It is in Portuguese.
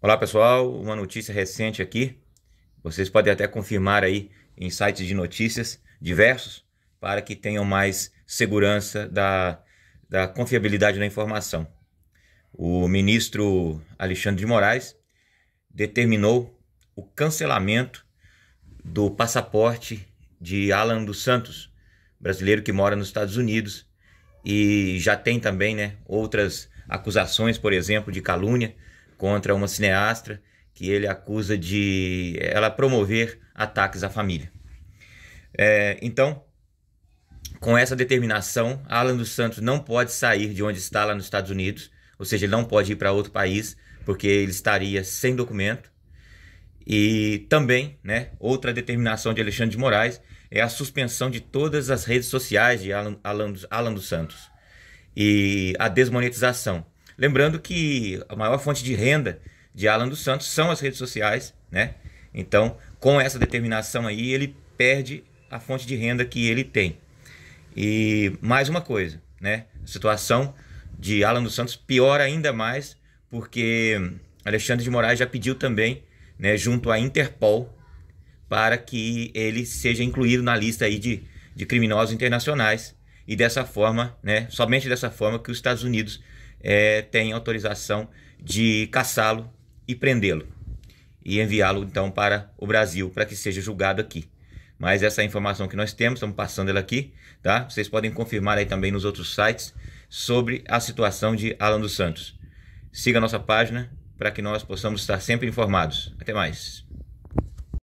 Olá pessoal, uma notícia recente aqui. Vocês podem até confirmar aí em sites de notícias diversos para que tenham mais segurança da, da confiabilidade da informação. O ministro Alexandre de Moraes determinou o cancelamento do passaporte de Alan dos Santos, brasileiro que mora nos Estados Unidos e já tem também né, outras acusações, por exemplo, de calúnia contra uma cineastra que ele acusa de ela promover ataques à família. É, então, com essa determinação, Alan dos Santos não pode sair de onde está lá nos Estados Unidos, ou seja, ele não pode ir para outro país, porque ele estaria sem documento. E também, né, outra determinação de Alexandre de Moraes é a suspensão de todas as redes sociais de Alan, Alan, Alan dos Santos e a desmonetização. Lembrando que a maior fonte de renda de Alan dos Santos são as redes sociais, né? Então, com essa determinação aí, ele perde a fonte de renda que ele tem. E mais uma coisa, né? A situação de Alan dos Santos piora ainda mais porque Alexandre de Moraes já pediu também, né, junto à Interpol, para que ele seja incluído na lista aí de, de criminosos internacionais e dessa forma, né, somente dessa forma que os Estados Unidos é, tem autorização de caçá-lo e prendê-lo e enviá-lo então para o Brasil para que seja julgado aqui. Mas essa é informação que nós temos, estamos passando ela aqui, tá? Vocês podem confirmar aí também nos outros sites sobre a situação de Alan dos Santos. Siga a nossa página para que nós possamos estar sempre informados. Até mais.